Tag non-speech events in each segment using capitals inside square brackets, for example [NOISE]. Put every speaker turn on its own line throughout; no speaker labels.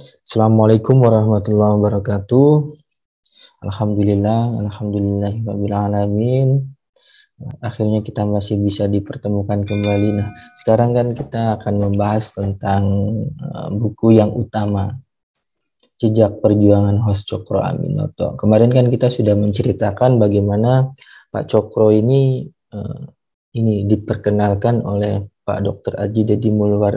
Assalamualaikum warahmatullahi wabarakatuh. Alhamdulillah, alhamdulillah, bila alamin. Akhirnya kita masih bisa dipertemukan kembali. Nah, sekarang kan kita akan membahas tentang eh, buku yang utama Jejak Perjuangan Hos Cokro Aminoto. Kemarin kan kita sudah menceritakan bagaimana Pak Cokro ini eh, ini diperkenalkan oleh Pak Dr. Aji Dedi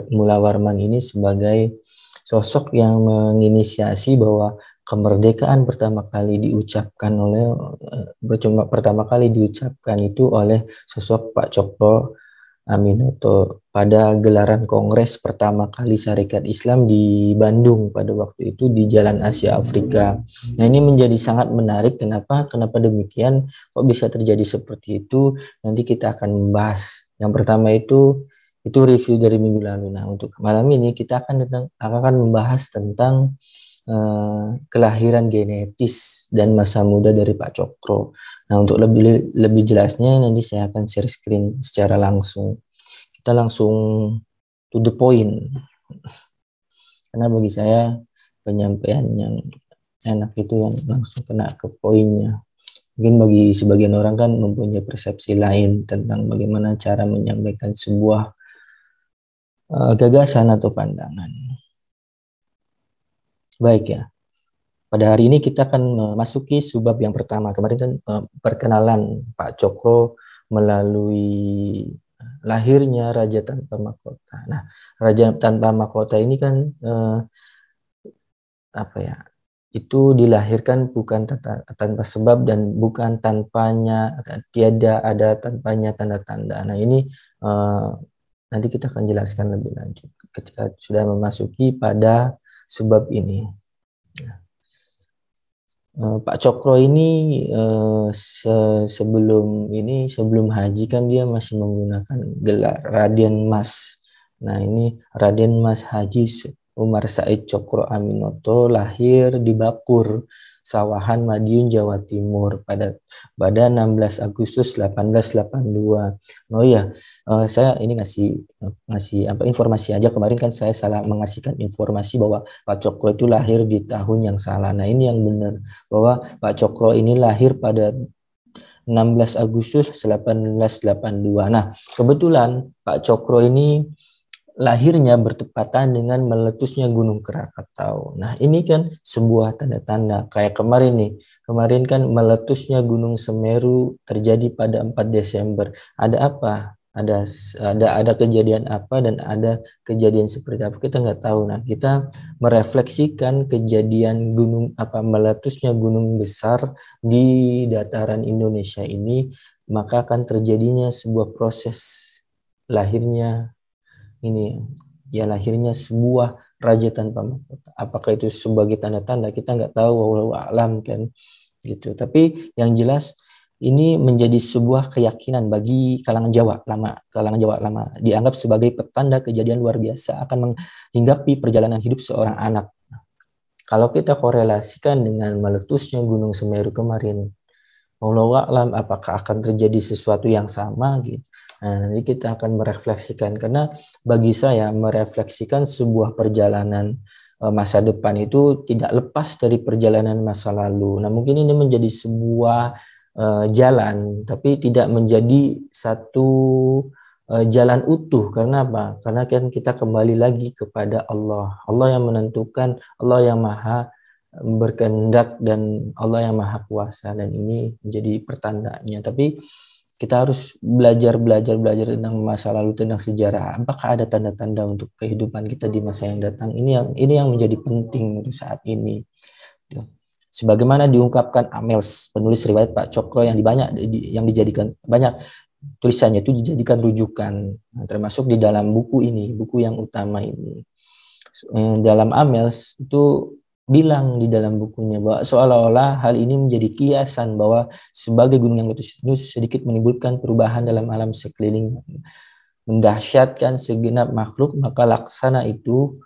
Mulawarman ini sebagai sosok yang menginisiasi bahwa kemerdekaan pertama kali diucapkan oleh eh, percuma pertama kali diucapkan itu oleh sosok Pak Cokro Aminoto pada gelaran kongres pertama kali Syarikat Islam di Bandung pada waktu itu di Jalan Asia Afrika. Nah ini menjadi sangat menarik kenapa kenapa demikian kok bisa terjadi seperti itu nanti kita akan membahas. Yang pertama itu itu review dari minggu lalu. Nah, untuk malam ini kita akan tentang akan membahas tentang uh, kelahiran genetis dan masa muda dari Pak Cokro. Nah, untuk lebih lebih jelasnya nanti saya akan share screen secara langsung. Kita langsung to the point. Karena bagi saya penyampaian yang enak itu yang langsung kena ke poinnya. Mungkin bagi sebagian orang kan mempunyai persepsi lain tentang bagaimana cara menyampaikan sebuah Eh, gagasan atau pandangan. Baik ya. Pada hari ini kita akan memasuki subbab yang pertama. Kemarin kan eh, perkenalan Pak Cokro melalui eh, lahirnya raja tanpa mahkota. Nah, raja tanpa mahkota ini kan eh, apa ya? Itu dilahirkan bukan tata, tanpa sebab dan bukan tanpanya tiada ada tanpanya tanda-tanda. Nah, ini eh, Nanti kita akan jelaskan lebih lanjut ketika sudah memasuki pada sebab ini. Ya. Eh, Pak Cokro ini eh, se sebelum ini sebelum haji kan dia masih menggunakan gelar Raden Mas. Nah ini Raden Mas Haji Umar Said Cokro Aminoto lahir di Bakur, Sawahan, Madiun, Jawa Timur pada pada 16 Agustus 1882. Oh ya saya ini ngasih ngasih apa informasi aja kemarin kan saya salah mengasihkan informasi bahwa Pak Cokro itu lahir di tahun yang salah. Nah, ini yang benar bahwa Pak Cokro ini lahir pada 16 Agustus 1882. Nah, kebetulan Pak Cokro ini lahirnya bertepatan dengan meletusnya Gunung Krakatau. Nah, ini kan sebuah tanda-tanda. Kayak kemarin nih, kemarin kan meletusnya Gunung Semeru terjadi pada 4 Desember. Ada apa? Ada ada ada kejadian apa dan ada kejadian seperti apa kita nggak tahu. Nah, kita merefleksikan kejadian gunung apa meletusnya gunung besar di dataran Indonesia ini, maka akan terjadinya sebuah proses lahirnya ini ya lahirnya sebuah raja tanpa mahkota. Apakah itu sebagai tanda-tanda kita nggak tahu walau alam kan gitu. Tapi yang jelas ini menjadi sebuah keyakinan bagi kalangan Jawa lama, kalangan Jawa lama dianggap sebagai petanda kejadian luar biasa akan menghinggapi perjalanan hidup seorang anak. Kalau kita korelasikan dengan meletusnya Gunung Semeru kemarin, Allah alam apakah akan terjadi sesuatu yang sama gitu Nah, nanti kita akan merefleksikan karena bagi saya merefleksikan sebuah perjalanan eh, masa depan itu tidak lepas dari perjalanan masa lalu. Nah, mungkin ini menjadi sebuah eh, jalan tapi tidak menjadi satu eh, jalan utuh. Karena apa? Karena kan kita kembali lagi kepada Allah. Allah yang menentukan, Allah yang Maha berkehendak dan Allah yang Maha Kuasa dan ini menjadi pertandanya. Tapi kita harus belajar belajar belajar tentang masa lalu tentang sejarah apakah ada tanda-tanda untuk kehidupan kita di masa yang datang ini yang ini yang menjadi penting untuk saat ini gitu. sebagaimana diungkapkan Amels penulis riwayat Pak Cokro yang banyak yang dijadikan banyak tulisannya itu dijadikan rujukan nah, termasuk di dalam buku ini buku yang utama ini eh, dalam Amels itu bilang di dalam bukunya bahwa seolah-olah hal ini menjadi kiasan bahwa sebagai gunung yang letus sedikit menimbulkan perubahan dalam alam sekeliling mendahsyatkan segenap makhluk maka laksana itu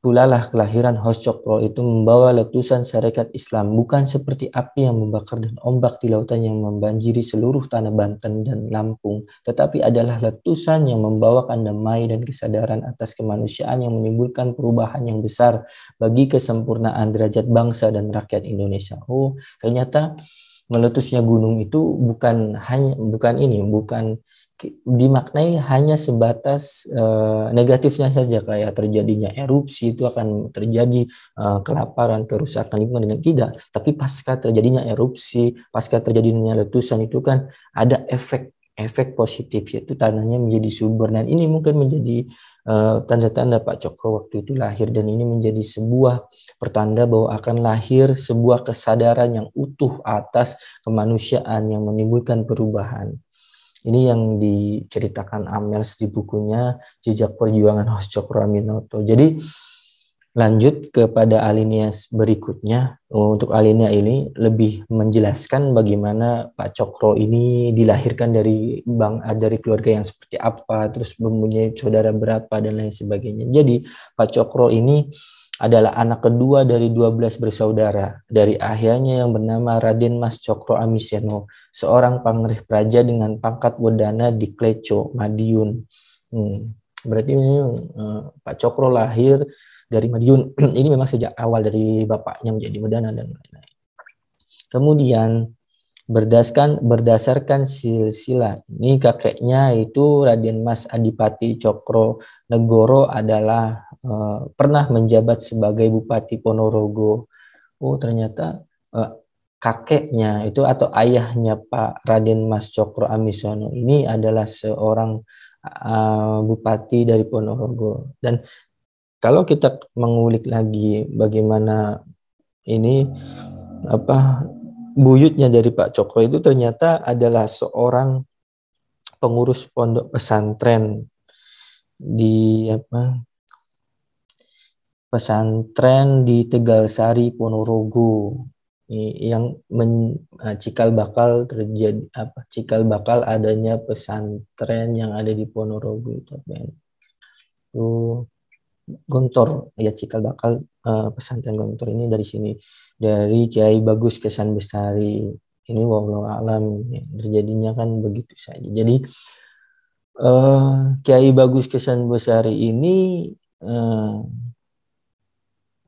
Pulalah kelahiran Cokro itu membawa letusan syarikat Islam, bukan seperti api yang membakar dan ombak di lautan yang membanjiri seluruh tanah Banten dan Lampung, tetapi adalah letusan yang membawakan damai dan kesadaran atas kemanusiaan yang menimbulkan perubahan yang besar bagi kesempurnaan derajat bangsa dan rakyat Indonesia. Oh, ternyata meletusnya gunung itu bukan hanya bukan ini, bukan dimaknai hanya sebatas uh, negatifnya saja kayak terjadinya erupsi itu akan terjadi uh, kelaparan kerusakan lingkungan dan tidak tapi pasca terjadinya erupsi pasca terjadinya letusan itu kan ada efek efek positif yaitu tanahnya menjadi subur dan ini mungkin menjadi eh, tanda-tanda uh, Pak Cokro waktu itu lahir dan ini menjadi sebuah pertanda bahwa akan lahir sebuah kesadaran yang utuh atas kemanusiaan yang menimbulkan perubahan ini yang diceritakan Amels di bukunya Jejak Perjuangan Hos Cokro Aminoto. Jadi lanjut kepada alinea berikutnya. Oh, untuk alinea ini lebih menjelaskan bagaimana Pak Cokro ini dilahirkan dari bang eh, dari keluarga yang seperti apa, terus mempunyai saudara berapa dan lain sebagainya. Jadi Pak Cokro ini adalah anak kedua dari 12 bersaudara dari ayahnya yang bernama Raden Mas Cokro Amiseno, seorang pangerih praja dengan pangkat wedana di Kleco, Madiun. Hmm. Berarti uh, Pak Cokro lahir dari Madiun. [CLEARS THROAT] Ini memang sejak awal dari bapaknya menjadi wedana dan lain-lain. Kemudian berdasarkan berdasarkan silsilah ini kakeknya itu Raden Mas Adipati Cokro Negoro adalah Eh, pernah menjabat sebagai Bupati Ponorogo. Oh, ternyata uh, kakeknya itu atau ayahnya Pak Raden Mas Cokro Amisono ini adalah seorang uh, bupati dari Ponorogo dan kalau kita mengulik lagi bagaimana ini apa buyutnya dari Pak Cokro itu ternyata adalah seorang pengurus pondok pesantren di apa pesantren di Tegal Sari Ponorogo yang men, nah, cikal bakal terjadi apa cikal bakal adanya pesantren yang ada di Ponorogo itu apa itu Gontor ya cikal bakal uh, pesantren Gontor ini dari sini dari Kiai Bagus Kesan Besari ini wabillah alam ya, terjadinya kan begitu saja jadi uh, Kiai Bagus Kesan Besari ini uh,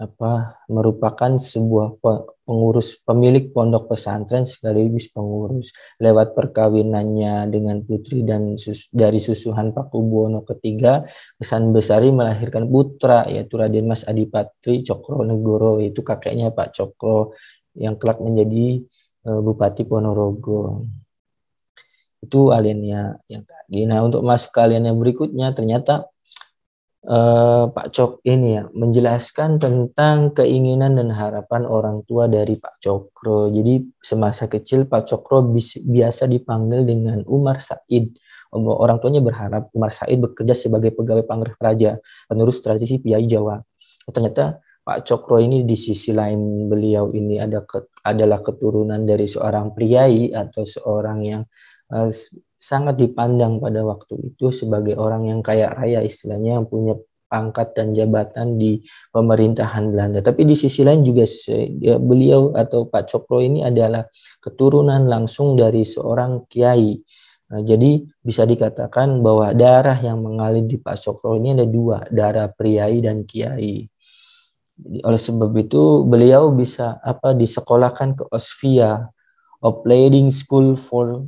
apa merupakan sebuah pengurus pemilik pondok pesantren sekaligus pengurus lewat perkawinannya dengan putri dan sus, dari susuhan Pakubuwono ketiga Kesan Besari melahirkan putra yaitu Raden Mas Adipatri Cokro Negoro itu kakeknya Pak Cokro yang kelak menjadi uh, Bupati Ponorogo itu alinia yang tadi. Nah untuk masuk kalian yang berikutnya ternyata uh, Pak Cok ini ya menjelaskan tentang keinginan dan harapan orang tua dari Pak Cokro. Jadi semasa kecil Pak Cokro biasa dipanggil dengan Umar Said. Orang tuanya berharap Umar Said bekerja sebagai pegawai pangeran raja, penerus tradisi Piai Jawa. Ternyata Pak Cokro ini di sisi lain beliau ini ada ke, adalah keturunan dari seorang priai atau seorang yang eh, sangat dipandang pada waktu itu sebagai orang yang kaya raya istilahnya yang punya pangkat dan jabatan di pemerintahan Belanda. Tapi di sisi lain juga ya, beliau atau Pak Cokro ini adalah keturunan langsung dari seorang kiai. Nah, jadi bisa dikatakan bahwa darah yang mengalir di Pak Cokro ini ada dua, darah priai dan kiai. oleh sebab itu beliau bisa apa disekolahkan ke Osvia, Oplading School for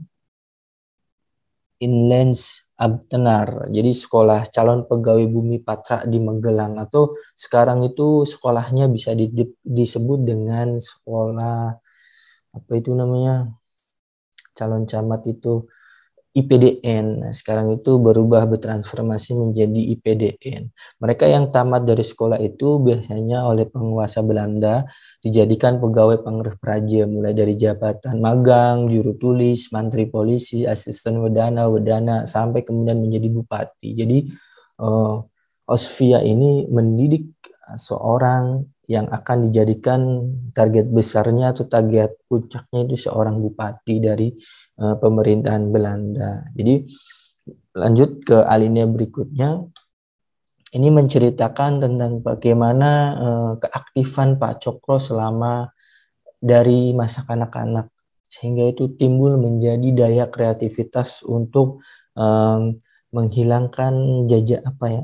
Inlands Abtenar, jadi sekolah calon pegawai bumi patra di Magelang atau sekarang itu sekolahnya bisa di, di, disebut dengan sekolah apa itu namanya calon camat itu IPDN. Nah, sekarang itu berubah bertransformasi menjadi IPDN. Mereka yang tamat dari sekolah itu biasanya oleh penguasa Belanda dijadikan pegawai pengeruh praja mulai dari jabatan magang, juru tulis, mantri polisi, asisten wedana, wedana sampai kemudian menjadi bupati. Jadi uh, Osvia ini mendidik seorang yang akan dijadikan target besarnya atau target puncaknya itu seorang bupati dari uh, pemerintahan Belanda. Jadi lanjut ke alinea berikutnya. Ini menceritakan tentang bagaimana uh, keaktifan Pak Cokro selama dari masa kanak-kanak sehingga itu timbul menjadi daya kreativitas untuk um, menghilangkan jajak apa ya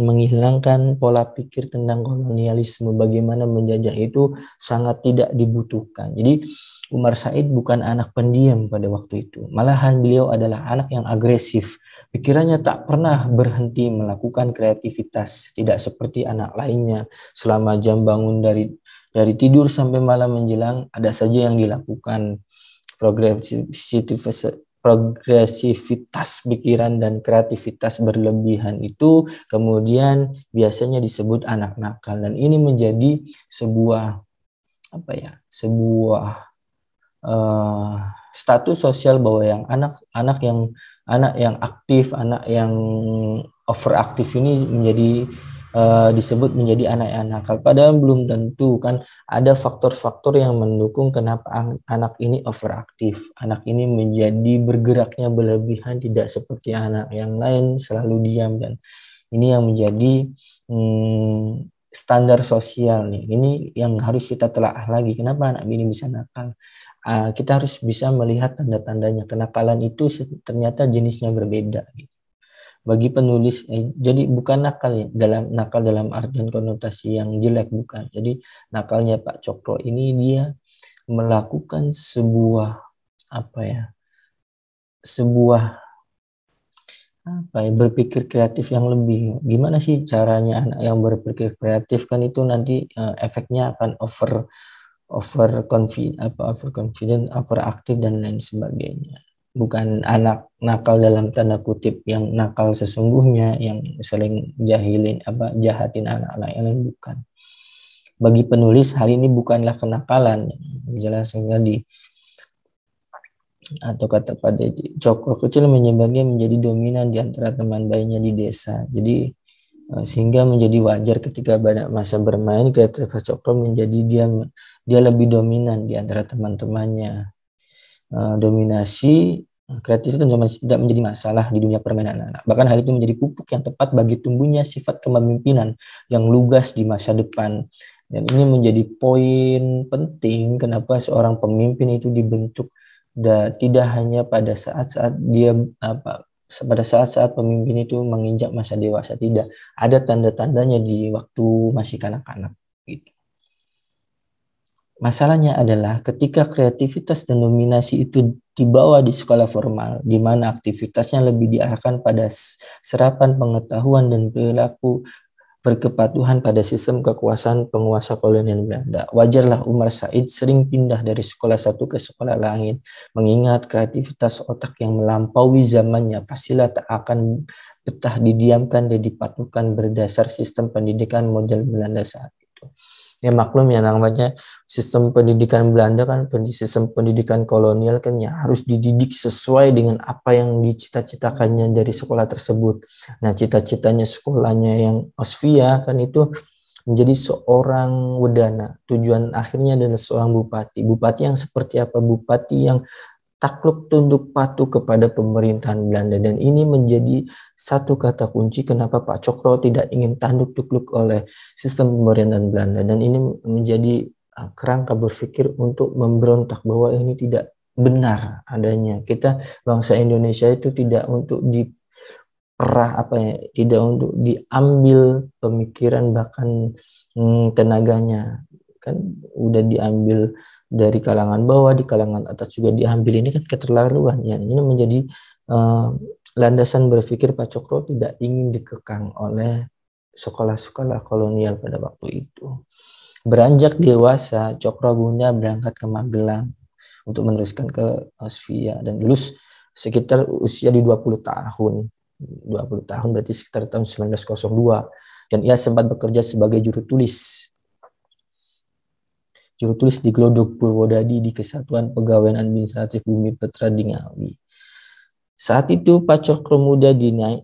menghilangkan pola pikir tentang kolonialisme bagaimana menjajah itu sangat tidak dibutuhkan. Jadi Umar Said bukan anak pendiam pada waktu itu. Malahan beliau adalah anak yang agresif. Pikirannya tak pernah berhenti melakukan kreativitas, tidak seperti anak lainnya. Selama jam bangun dari dari tidur sampai malam menjelang ada saja yang dilakukan progresivitas progresivitas pikiran dan kreativitas berlebihan itu kemudian biasanya disebut anak nakal dan ini menjadi sebuah apa ya sebuah uh, status sosial bahwa yang anak anak yang anak yang aktif anak yang overaktif ini menjadi Eh, disebut menjadi anak yang nakal. Padahal belum tentu kan ada faktor-faktor yang mendukung kenapa anak ini overaktif, anak ini menjadi bergeraknya berlebihan tidak seperti anak yang lain selalu diam dan ini yang menjadi hmm, standar sosial nih. Ini yang harus kita telah lagi. Kenapa anak ini bisa nakal? Ah, kita harus bisa melihat tanda-tandanya. Kenakalan itu ternyata jenisnya berbeda. Gitu bagi penulis eh, jadi bukan nakal ya dalam nakal dalam artian konotasi yang jelek bukan jadi nakalnya Pak Cokro ini dia melakukan sebuah apa ya sebuah apa ya berpikir kreatif yang lebih gimana sih caranya anak yang berpikir kreatif kan itu nanti uh, efeknya akan over over confident apa over confident over aktif dan lain sebagainya bukan anak nakal dalam tanda kutip yang nakal sesungguhnya yang sering jahilin apa jahatin anak-anak yang lain bukan bagi penulis hal ini bukanlah kenakalan jelasnya di atau kata pada cokro kecil menyebabnya menjadi dominan di antara teman bayinya di desa jadi eh, sehingga menjadi wajar ketika banyak masa bermain kreativitas cokro menjadi dia dia lebih dominan di antara teman-temannya Eh, dominasi eh, kreatif itu tidak menjadi masalah di dunia permainan anak-anak. Bahkan hal itu menjadi pupuk yang tepat bagi tumbuhnya sifat kepemimpinan yang lugas di masa depan. Dan ini menjadi poin penting kenapa seorang pemimpin itu dibentuk da, tidak hanya pada saat-saat dia apa pada saat-saat pemimpin itu menginjak masa dewasa tidak ada tanda-tandanya di waktu masih kanak-kanak gitu. -kanak. Masalahnya adalah ketika kreativitas dan dominasi itu dibawa di sekolah formal, di mana aktivitasnya lebih diarahkan pada serapan pengetahuan dan perilaku berkepatuhan pada sistem kekuasaan penguasa kolonial Belanda. Wajarlah Umar Said sering pindah dari sekolah satu ke sekolah lain, mengingat kreativitas otak yang melampaui zamannya pastilah tak akan betah didiamkan dan dipatukan berdasar sistem pendidikan model Belanda saat itu ya maklum ya namanya sistem pendidikan Belanda kan sistem pendidikan kolonial kan ya harus dididik sesuai dengan apa yang dicita-citakannya dari sekolah tersebut. Nah, cita-citanya sekolahnya yang Osvia kan itu menjadi seorang wedana. Tujuan akhirnya adalah seorang bupati. Bupati yang seperti apa? Bupati yang takluk tunduk patuh kepada pemerintahan Belanda dan ini menjadi satu kata kunci kenapa Pak Cokro tidak ingin tanduk tukluk oleh sistem pemerintahan Belanda dan ini menjadi e, kerangka berpikir untuk memberontak bahwa ini tidak benar adanya kita bangsa Indonesia itu tidak untuk diperah apa ya tidak untuk diambil pemikiran bahkan hmm, tenaganya kan udah diambil dari kalangan bawah di kalangan atas juga diambil ini kan keterlaluan ya ini menjadi uh, landasan berpikir Pak Cokro tidak ingin dikekang oleh sekolah-sekolah kolonial pada waktu itu beranjak dewasa Cokro Bunda berangkat ke Magelang untuk meneruskan ke Osvia dan lulus sekitar usia di 20 tahun 20 tahun berarti sekitar tahun 1902 dan ia sempat bekerja sebagai juru tulis juru tulis di Glodok Purwodadi di Kesatuan Pegawaian Administratif Bumi Petra Ngawi. Saat itu Pak Cokro muda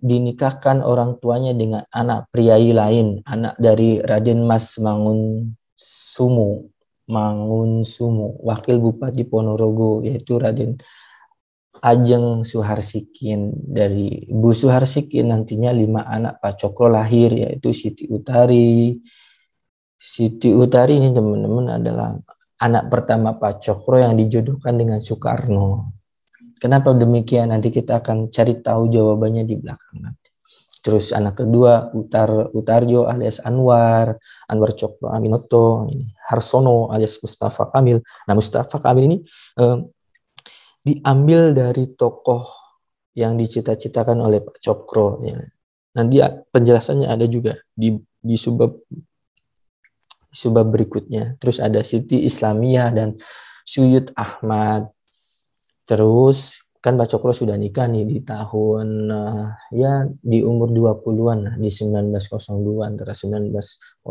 dinikahkan orang tuanya dengan anak priai lain, anak dari Raden Mas Mangun Sumu, Mangun Sumu, wakil Bupati Ponorogo, yaitu Raden Ajeng Suharsikin dari Bu Suharsikin nantinya lima anak Pak Cokro lahir yaitu Siti Utari, Siti Utari ini teman-teman adalah anak pertama Pak Cokro yang dijodohkan dengan Soekarno. Kenapa demikian? Nanti kita akan cari tahu jawabannya di belakang nanti. Terus anak kedua Utar Utarjo alias Anwar, Anwar Cokro Aminoto, ini Harsono alias Mustafa Kamil. Nah Mustafa Kamil ini eh, diambil dari tokoh yang dicita-citakan oleh Pak Cokro. Ya. Nanti penjelasannya ada juga di di sebab subah berikutnya. Terus ada Siti Islamiyah dan Suyut Ahmad. Terus kan Pak Cokro sudah nikah nih di tahun eh, ya di umur 20-an lah, di 1902 antara 1903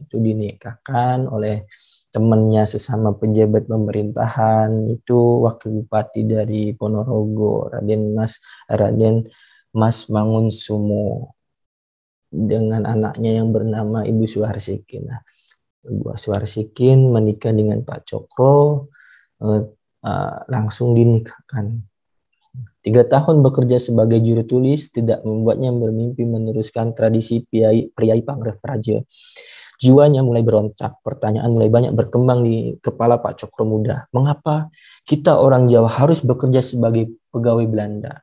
itu dinikahkan oleh temannya sesama pejabat pemerintahan itu wakil bupati dari Ponorogo Raden Mas Raden Mas Mangun Sumo dengan anaknya yang bernama Ibu Suharsikin. Nah, Ibu Suharsikin menikah dengan Pak Cokro, eh, eh, langsung dinikahkan. Tiga tahun bekerja sebagai juru tulis tidak membuatnya bermimpi meneruskan tradisi priai, priai Pangreh Praja. Jiwanya mulai berontak, pertanyaan mulai banyak berkembang di kepala Pak Cokro Muda. Mengapa kita orang Jawa harus bekerja sebagai pegawai Belanda?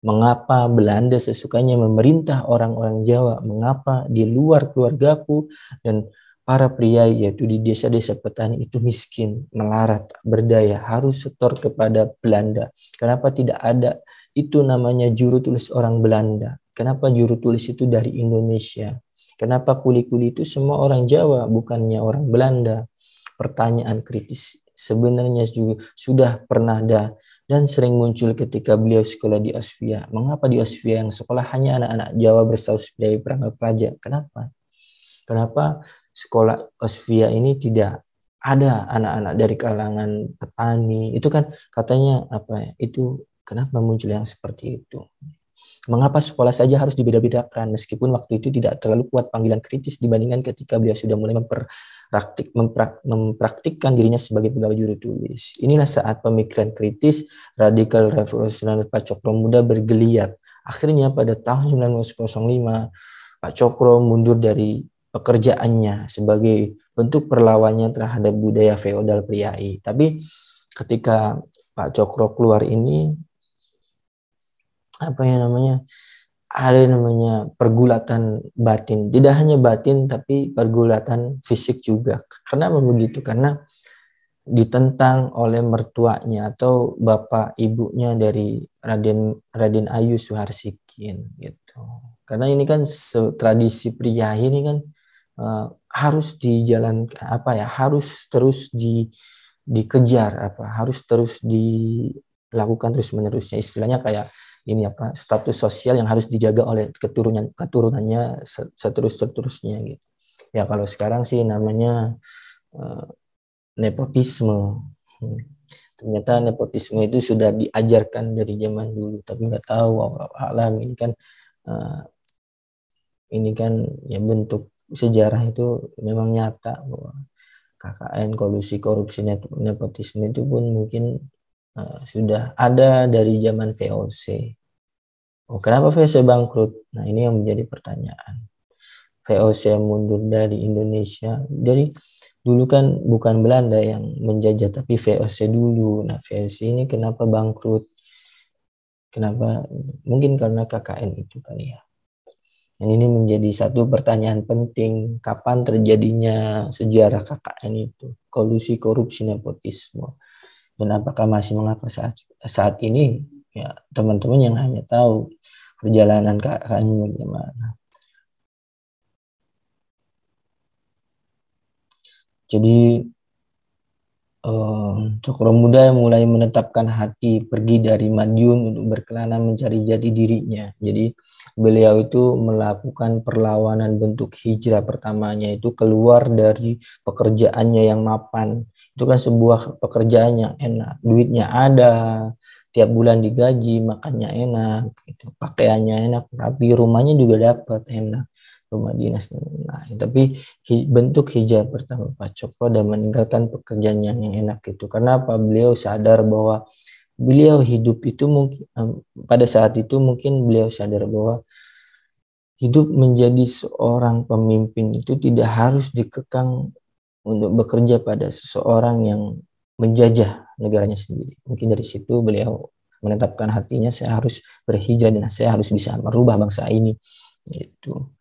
Mengapa Belanda sesukanya memerintah orang-orang Jawa? Mengapa di luar keluargaku dan para pria yaitu di desa-desa petani itu miskin, melarat, berdaya, harus setor kepada Belanda. Kenapa tidak ada itu namanya juru tulis orang Belanda? Kenapa juru tulis itu dari Indonesia? Kenapa kuli-kuli itu semua orang Jawa, bukannya orang Belanda? Pertanyaan kritis sebenarnya juga sudah pernah ada dan sering muncul ketika beliau sekolah di Osvia. Mengapa di Osvia yang sekolah hanya anak-anak Jawa bersaus dari perangkat praja? Kenapa? Kenapa sekolah Osvia ini tidak ada anak-anak dari kalangan petani? Itu kan katanya apa ya? Itu kenapa muncul yang seperti itu? Mengapa sekolah saja harus dibeda-bedakan meskipun waktu itu tidak terlalu kuat panggilan kritis dibandingkan ketika beliau sudah mulai memper praktik memprak, mempraktikkan dirinya sebagai pegawai juru tulis. Inilah saat pemikiran kritis radikal revolusioner Pak Cokro Muda bergeliat. Akhirnya pada tahun 1905 Pak Cokro mundur dari pekerjaannya sebagai bentuk perlawannya terhadap budaya feodal priai. Tapi ketika Pak Cokro keluar ini apa yang namanya ada yang namanya pergulatan batin. Tidak hanya batin tapi pergulatan fisik juga. Kenapa begitu? Karena ditentang oleh mertuanya atau bapak ibunya dari Raden Raden Ayu Suharsikin gitu. Karena ini kan tradisi pria ini kan uh, harus dijalankan apa ya harus terus di dikejar apa harus terus dilakukan terus menerusnya istilahnya kayak ini apa status sosial yang harus dijaga oleh keturunan keturunannya seterus seterusnya gitu ya kalau sekarang sih namanya uh, nepotisme hmm. ternyata nepotisme itu sudah diajarkan dari zaman dulu tapi nggak tahu alam ini kan uh, ini kan ya bentuk sejarah itu memang nyata bahwa KKN kolusi korupsi nepotisme itu pun mungkin Eh, sudah ada dari zaman VOC. Oh, kenapa VOC bangkrut? Nah, ini yang menjadi pertanyaan. VOC mundur dari Indonesia. Jadi dulu kan bukan Belanda yang menjajah, tapi VOC dulu. Nah, VOC ini kenapa bangkrut? Kenapa? Mungkin karena KKN itu kan ya. Dan ini menjadi satu pertanyaan penting, kapan terjadinya sejarah KKN itu? Kolusi korupsi nepotisme dan apakah masih mengapa saat saat ini ya teman-teman yang hanya tahu perjalanan kakaknya bagaimana jadi um, Cokro Muda yang mulai menetapkan hati pergi dari Madiun untuk berkelana mencari jati dirinya. Jadi beliau itu melakukan perlawanan bentuk hijrah pertamanya itu keluar dari pekerjaannya yang mapan. Itu kan sebuah pekerjaan yang enak, duitnya ada, tiap bulan digaji, makannya enak, gitu. pakaiannya enak, tapi rumahnya juga dapat enak rumah dinas dan Tapi hi, bentuk hijab pertama Pak Cokro dan meninggalkan pekerjaan yang, yang enak itu. Karena apa? Beliau sadar bahwa beliau hidup itu mungkin um, pada saat itu mungkin beliau sadar bahwa hidup menjadi seorang pemimpin itu tidak harus dikekang untuk bekerja pada seseorang yang menjajah negaranya sendiri. Mungkin dari situ beliau menetapkan hatinya saya harus berhijrah dan saya harus bisa merubah bangsa ini Itu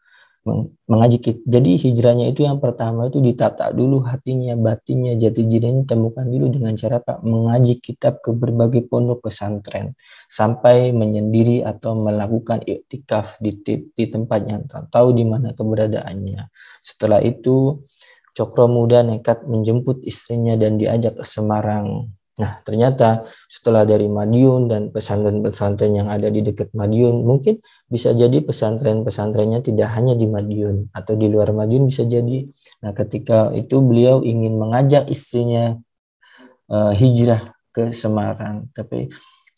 mengaji kita. Jadi hijrahnya itu yang pertama itu ditata dulu hatinya, batinnya, jati dirinya temukan dulu dengan cara Pak mengaji kitab ke berbagai pondok pesantren sampai menyendiri atau melakukan iktikaf di, di tak tahu di mana keberadaannya. Setelah itu Cokro muda nekat menjemput istrinya dan diajak ke Semarang Nah, ternyata setelah dari Madiun dan pesantren-pesantren yang ada di dekat Madiun, mungkin bisa jadi pesantren-pesantrennya tidak hanya di Madiun atau di luar Madiun bisa jadi. Nah, ketika itu beliau ingin mengajak istrinya uh, hijrah ke Semarang, tapi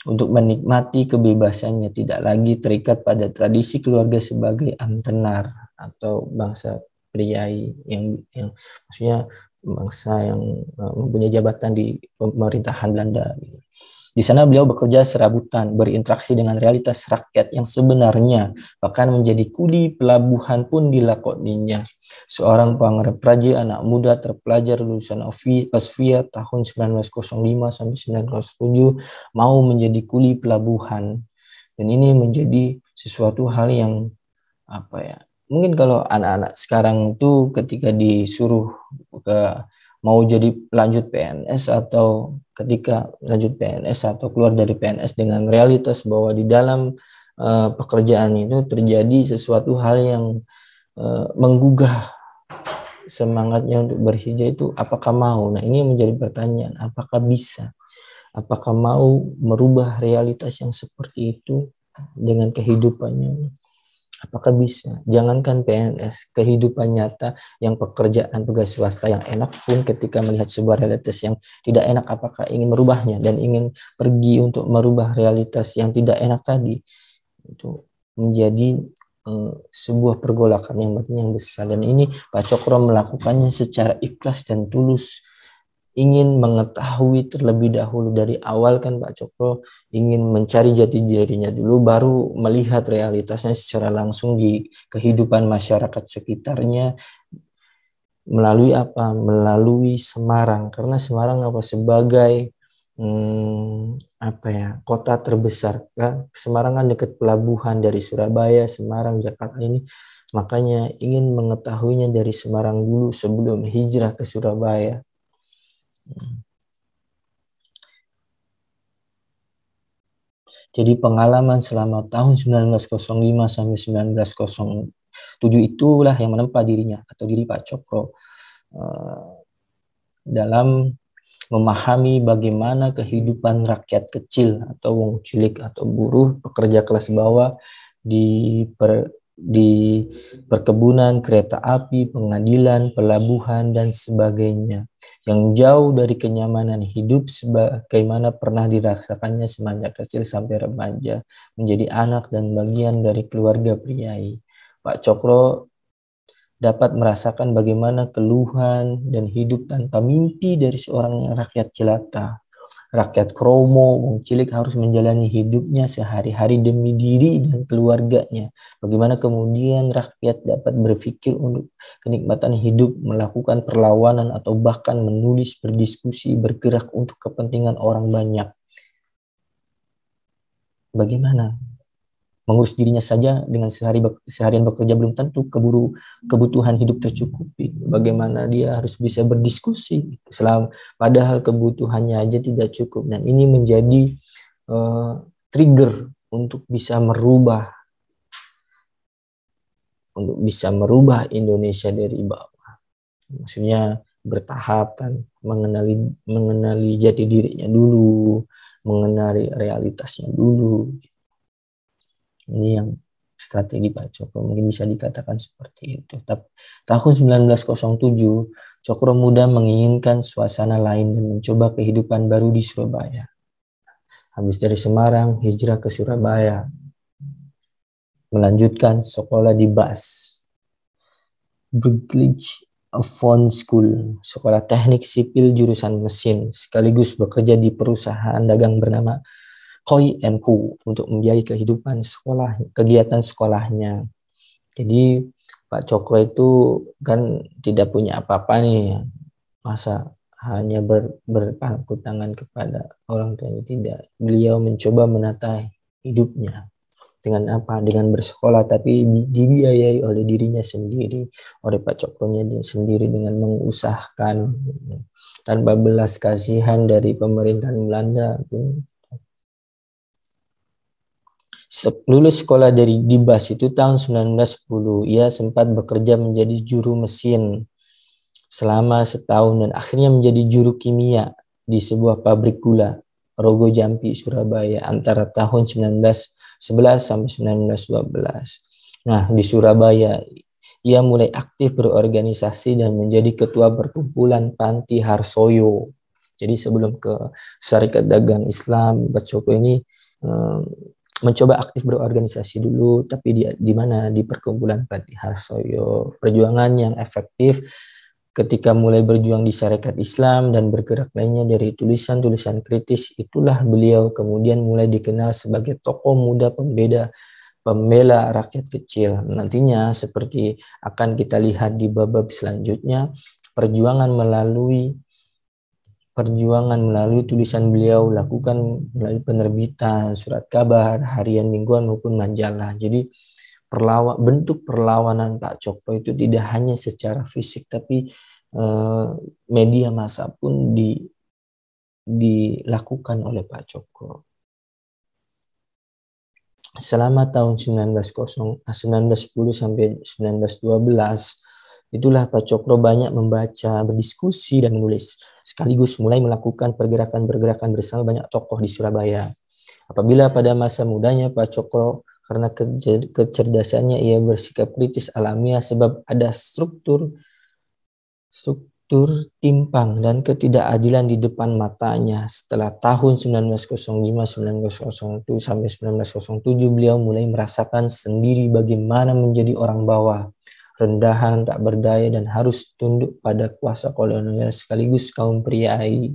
untuk menikmati kebebasannya tidak lagi terikat pada tradisi keluarga sebagai amtenar atau bangsa priai yang yang maksudnya bangsa yang eh, mempunyai jabatan di pemerintahan Belanda. Di sana beliau bekerja serabutan, berinteraksi dengan realitas rakyat yang sebenarnya, bahkan menjadi kuli pelabuhan pun dilakoninya. Seorang pangeran praja anak muda terpelajar lulusan Osvia tahun 1905 sampai 1907 mau menjadi kuli pelabuhan. Dan ini menjadi sesuatu hal yang apa ya mungkin kalau anak-anak sekarang itu ketika disuruh ke mau jadi lanjut PNS atau ketika lanjut PNS atau keluar dari PNS dengan realitas bahwa di dalam uh, pekerjaan itu terjadi sesuatu hal yang uh, menggugah semangatnya untuk berhijrah itu apakah mau? Nah, ini menjadi pertanyaan, apakah bisa? Apakah mau merubah realitas yang seperti itu dengan kehidupannya? Apakah bisa? Jangankan PNS, kehidupan nyata yang pekerjaan tugas swasta yang enak pun ketika melihat sebuah realitas yang tidak enak, apakah ingin merubahnya dan ingin pergi untuk merubah realitas yang tidak enak tadi itu menjadi uh, sebuah pergolakan yang yang besar dan ini Pak Cokro melakukannya secara ikhlas dan tulus ingin mengetahui terlebih dahulu dari awal kan Pak Cokro ingin mencari jati dirinya dulu baru melihat realitasnya secara langsung di kehidupan masyarakat sekitarnya melalui apa melalui Semarang karena Semarang apa sebagai hmm, apa ya kota terbesar kan? Semarang kan dekat pelabuhan dari Surabaya Semarang Jakarta ini makanya ingin mengetahuinya dari Semarang dulu sebelum hijrah ke Surabaya jadi pengalaman selama tahun 1905 sampai 1907 itulah yang menempa dirinya atau diri Pak Cokro uh, dalam memahami bagaimana kehidupan rakyat kecil atau wong cilik atau buruh pekerja kelas bawah di per, di perkebunan, kereta api, pengadilan, pelabuhan, dan sebagainya, yang jauh dari kenyamanan hidup sebagaimana pernah dirasakannya semenjak kecil sampai remaja, menjadi anak dan bagian dari keluarga priai. Pak Cokro dapat merasakan bagaimana keluhan dan hidup tanpa mimpi dari seorang rakyat jelata. Rakyat Kromo, wong cilik harus menjalani hidupnya sehari-hari demi diri dan keluarganya. Bagaimana kemudian rakyat dapat berpikir untuk kenikmatan hidup, melakukan perlawanan atau bahkan menulis, berdiskusi, bergerak untuk kepentingan orang banyak. Bagaimana mengurus dirinya saja dengan sehari seharian bekerja belum tentu keburu kebutuhan hidup tercukupi bagaimana dia harus bisa berdiskusi selama padahal kebutuhannya aja tidak cukup dan ini menjadi uh, trigger untuk bisa merubah untuk bisa merubah Indonesia dari bawah maksudnya bertahap kan mengenali mengenali jati dirinya dulu mengenali realitasnya dulu ini yang strategi Pak Cokro mungkin bisa dikatakan seperti itu. Tapi tahun 1907 Cokro muda menginginkan suasana lain dan mencoba kehidupan baru di Surabaya. Habis dari Semarang hijrah ke Surabaya. Melanjutkan sekolah di BAS. Bruglich Avon School, sekolah teknik sipil jurusan mesin, sekaligus bekerja di perusahaan dagang bernama Koi MPU untuk membiayai kehidupan sekolah, kegiatan sekolahnya. Jadi Pak Cokro itu kan tidak punya apa-apa nih, masa hanya ber, berpangku tangan kepada orang tuanya tidak. Beliau mencoba menata hidupnya dengan apa? Dengan bersekolah tapi dibiayai oleh dirinya sendiri, oleh Pak Cokronya sendiri dengan mengusahakan tanpa belas kasihan dari pemerintahan Belanda Lulus sekolah dari di BAS itu tahun 1910. Ia sempat bekerja menjadi juru mesin selama setahun dan akhirnya menjadi juru kimia di sebuah pabrik gula Rogo Jampi Surabaya antara tahun 1911 sampai 1912. Nah, di Surabaya ia mulai aktif berorganisasi dan menjadi ketua perkumpulan Panti Harsoyo. Jadi sebelum ke Syarikat Dagang Islam, Bacoko ini eh, mencoba aktif berorganisasi dulu tapi di di mana di perkumpulan Pati Harsoyo perjuangan yang efektif ketika mulai berjuang di syarikat Islam dan bergerak lainnya dari tulisan-tulisan kritis itulah beliau kemudian mulai dikenal sebagai tokoh muda pembeda pembela rakyat kecil nantinya seperti akan kita lihat di babak selanjutnya perjuangan melalui perjuangan melalui tulisan beliau lakukan melalui penerbitan surat kabar harian mingguan maupun majalah jadi perlawan bentuk perlawanan Pak Cokro itu tidak hanya secara fisik tapi eh, media massa pun di dilakukan oleh Pak Cokro selama tahun 1910 1910 sampai 1912 Itulah Pak Cokro banyak membaca, berdiskusi, dan menulis, sekaligus mulai melakukan pergerakan-pergerakan bersama banyak tokoh di Surabaya. Apabila pada masa mudanya Pak Cokro karena kecerdasannya ia bersikap kritis alamiah sebab ada struktur struktur timpang dan ketidakadilan di depan matanya. Setelah tahun 1905, 1901 sampai 1907 beliau mulai merasakan sendiri bagaimana menjadi orang bawah rendahan, tak berdaya, dan harus tunduk pada kuasa kolonial sekaligus kaum priai.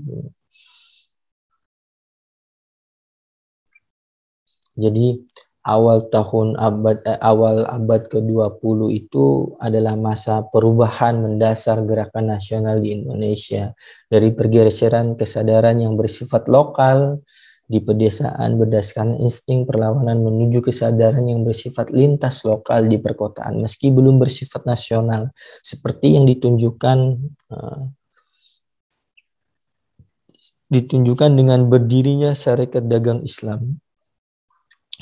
Jadi awal tahun abad eh, awal abad ke-20 itu adalah masa perubahan mendasar gerakan nasional di Indonesia dari pergeseran kesadaran yang bersifat lokal di pedesaan berdasarkan insting perlawanan menuju kesadaran yang bersifat lintas lokal di perkotaan meski belum bersifat nasional seperti yang ditunjukkan eh, ditunjukkan dengan berdirinya Syarikat Dagang Islam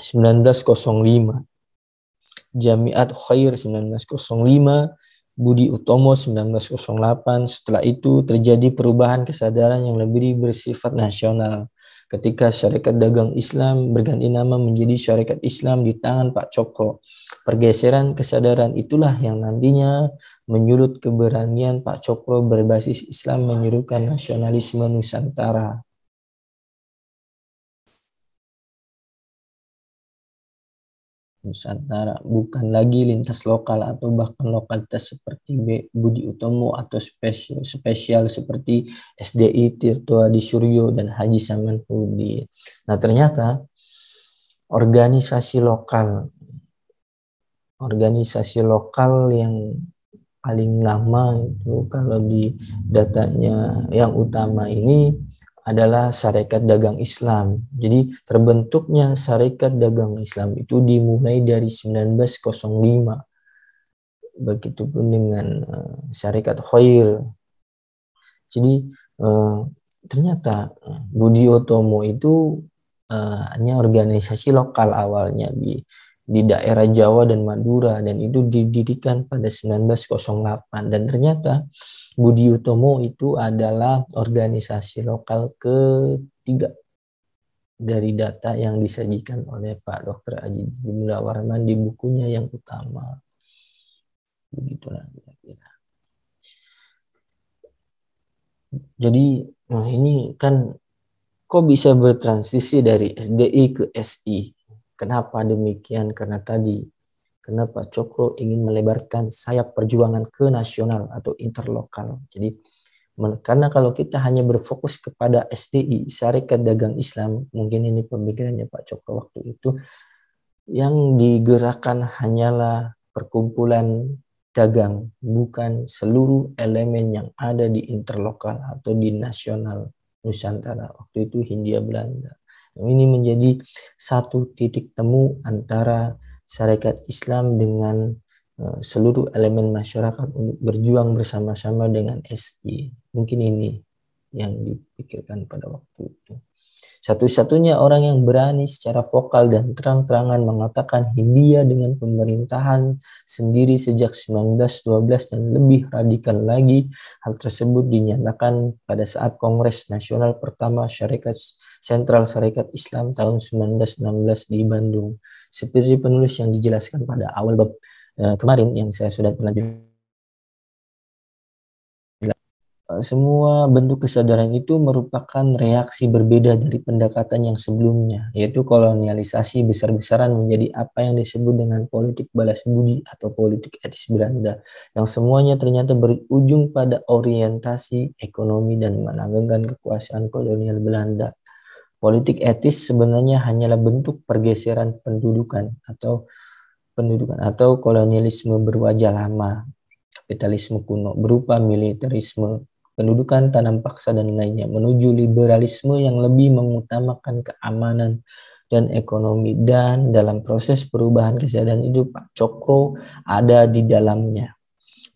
1905 Jamiat Khair 1905 Budi Utomo 1908 setelah itu terjadi perubahan kesadaran yang lebih bersifat nasional ketika Syarikat Dagang Islam berganti nama menjadi Syarikat Islam di tangan Pak Cokro. Pergeseran kesadaran itulah yang nantinya menyulut keberanian Pak Cokro berbasis Islam menyerukan nasionalisme Nusantara. Nusantara, bukan lagi lintas lokal atau bahkan lokalitas seperti Budi Utomo atau spesial, spesial seperti SDI Tirto Adi Suryo dan Haji Saman Hudi. Nah ternyata organisasi lokal, organisasi lokal yang paling lama itu kalau di datanya yang utama ini adalah syarikat dagang Islam. Jadi terbentuknya syarikat dagang Islam itu dimulai dari 1905. Begitupun dengan uh, syarikat Khair. Jadi uh, ternyata eh, Budi Otomo itu uh, hanya organisasi lokal awalnya di di daerah Jawa dan Madura dan itu didirikan pada 1908 dan ternyata Budi Utomo itu adalah organisasi lokal ketiga dari data yang disajikan oleh Pak Dr. Aji Jumlah Warman di bukunya yang utama. Begitulah kira-kira. Jadi ini kan kok bisa bertransisi dari SDI ke SI Kenapa demikian? Karena tadi, kenapa Cokro ingin melebarkan sayap perjuangan ke nasional atau interlokal. Jadi, karena kalau kita hanya berfokus kepada SDI, Syarikat Dagang Islam, mungkin ini pemikirannya Pak Cokro waktu itu, yang digerakkan hanyalah perkumpulan dagang, bukan seluruh elemen yang ada di interlokal atau di nasional Nusantara. Waktu itu Hindia Belanda ini menjadi satu titik temu antara syarikat Islam dengan eh, seluruh elemen masyarakat untuk berjuang bersama-sama dengan SI. Mungkin ini yang dipikirkan pada waktu itu. Satu-satunya orang yang berani secara vokal dan terang-terangan mengatakan Hindia dengan pemerintahan sendiri sejak 1912 dan lebih radikal lagi, hal tersebut dinyatakan pada saat Kongres Nasional pertama Syarikat Sentral Syarikat Islam tahun 1916 di Bandung. Seperti penulis yang dijelaskan pada awal bab eh, kemarin yang saya sudah pernah jelaskan Eh, semua bentuk kesadaran itu merupakan reaksi berbeda dari pendekatan yang sebelumnya, yaitu kolonialisasi besar-besaran menjadi apa yang disebut dengan politik balas budi atau politik etis Belanda, yang semuanya ternyata berujung pada orientasi ekonomi dan menanggungkan kekuasaan kolonial Belanda. Politik etis sebenarnya hanyalah bentuk pergeseran pendudukan atau pendudukan atau kolonialisme berwajah lama, kapitalisme kuno berupa militerisme pendudukan, tanam paksa, dan lainnya, menuju liberalisme yang lebih mengutamakan keamanan dan ekonomi. Dan dalam proses perubahan kesadaran itu Pak Cokro ada di dalamnya,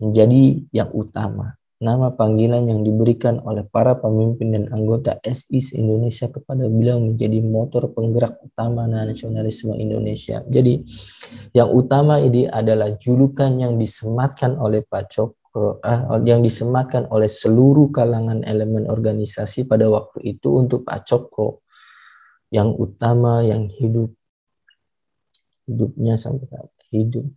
menjadi yang utama. Nama panggilan yang diberikan oleh para pemimpin dan anggota SIS Indonesia kepada beliau menjadi motor penggerak utama nasionalisme Indonesia. Jadi, yang utama ini adalah julukan yang disematkan oleh Pak Cokro yang disematkan oleh seluruh kalangan elemen organisasi pada waktu itu untuk Pak Cokro yang utama yang hidup hidupnya sampai hidup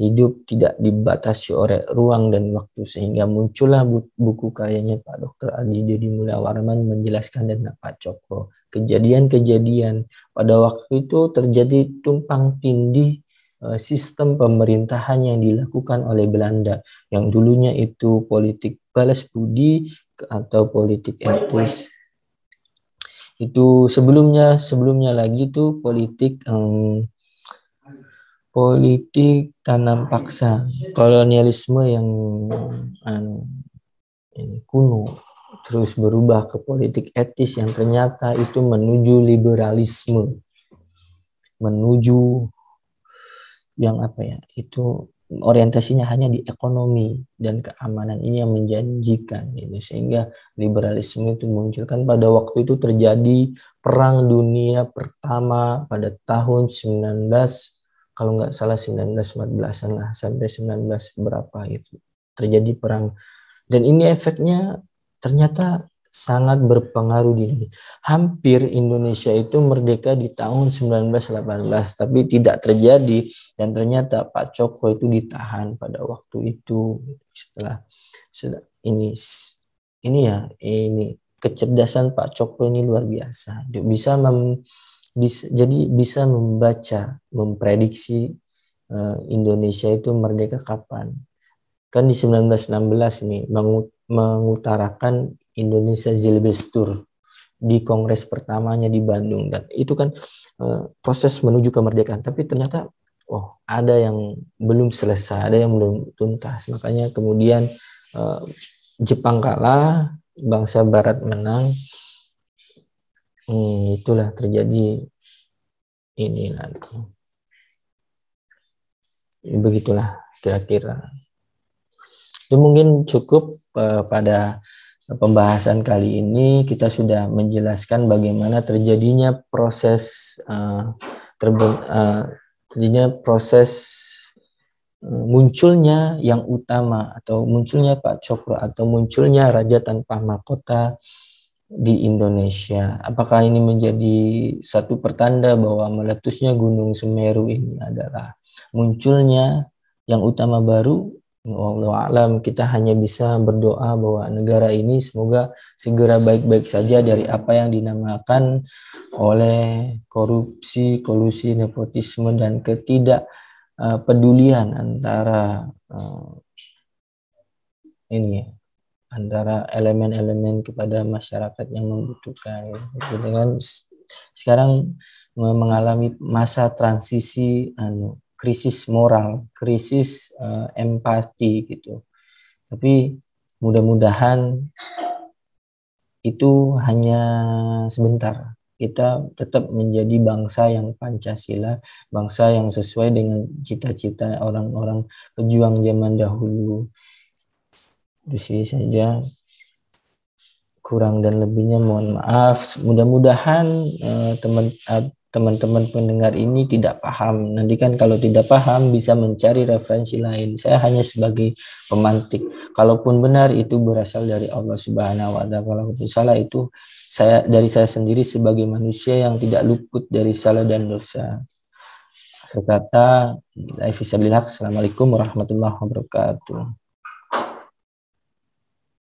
hidup tidak dibatasi oleh ruang dan waktu sehingga muncullah buku karyanya Pak Dokter Adi Dedi Mulya Warman menjelaskan dan Pak Cokro kejadian-kejadian pada waktu itu terjadi tumpang tindih Eh, sistem pemerintahan yang dilakukan oleh Belanda yang dulunya itu politik balas budi atau politik etis itu sebelumnya sebelumnya lagi itu politik um, politik tanam paksa kolonialisme yang um, ini kuno terus berubah ke politik etis yang ternyata itu menuju liberalisme menuju yang apa ya itu orientasinya hanya di ekonomi dan keamanan ini yang menjanjikan ini gitu. sehingga liberalisme itu munculkan pada waktu itu terjadi perang dunia pertama pada tahun 19 kalau nggak salah 1914-an lah sampai 19 berapa itu terjadi perang dan ini efeknya ternyata sangat berpengaruh di Indonesia. Hampir Indonesia itu merdeka di tahun 1918, tapi tidak terjadi dan ternyata Pak Cokro itu ditahan pada waktu itu setelah, setelah ini ini ya ini kecerdasan Pak Cokro ini luar biasa. Dia bisa mem, bisa, jadi bisa membaca, memprediksi uh, Indonesia itu merdeka kapan. Kan di 1916 nih mengutarakan Indonesia Jelibes Tour di kongres pertamanya di Bandung dan itu kan e, proses menuju kemerdekaan tapi ternyata oh ada yang belum selesai ada yang belum tuntas makanya kemudian e, Jepang kalah bangsa Barat menang hmm, itulah terjadi ini nanti begitulah kira-kira itu mungkin cukup e, pada Nah, pembahasan kali ini kita sudah menjelaskan bagaimana terjadinya proses uh, terben, uh, terjadinya proses eh, munculnya yang utama atau munculnya Pak Cokro atau munculnya Raja tanpa mahkota di Indonesia. Apakah ini menjadi satu pertanda bahwa meletusnya Gunung Semeru ini adalah munculnya yang utama baru Allah alam kita hanya bisa berdoa bahwa negara ini semoga segera baik-baik saja dari apa yang dinamakan oleh korupsi, kolusi, nepotisme dan ketidakpedulian eh, antara eh, ini antara elemen-elemen kepada masyarakat yang membutuhkan dengan sekarang mengalami masa transisi anu krisis moral, krisis uh, empati gitu. Tapi mudah-mudahan itu hanya sebentar. Kita tetap menjadi bangsa yang Pancasila, bangsa yang sesuai dengan cita-cita orang-orang pejuang zaman dahulu. Itu sih saja. Kurang dan lebihnya mohon maaf. Mudah-mudahan uh, teman uh, teman-teman pendengar ini tidak paham. Nanti kan kalau tidak paham bisa mencari referensi lain. Saya hanya sebagai pemantik. Kalaupun benar itu berasal dari Allah Subhanahu wa taala. Kalau itu salah itu saya dari saya sendiri sebagai manusia yang tidak luput dari salah dan dosa. Berkata, Assalamualaikum warahmatullahi wabarakatuh.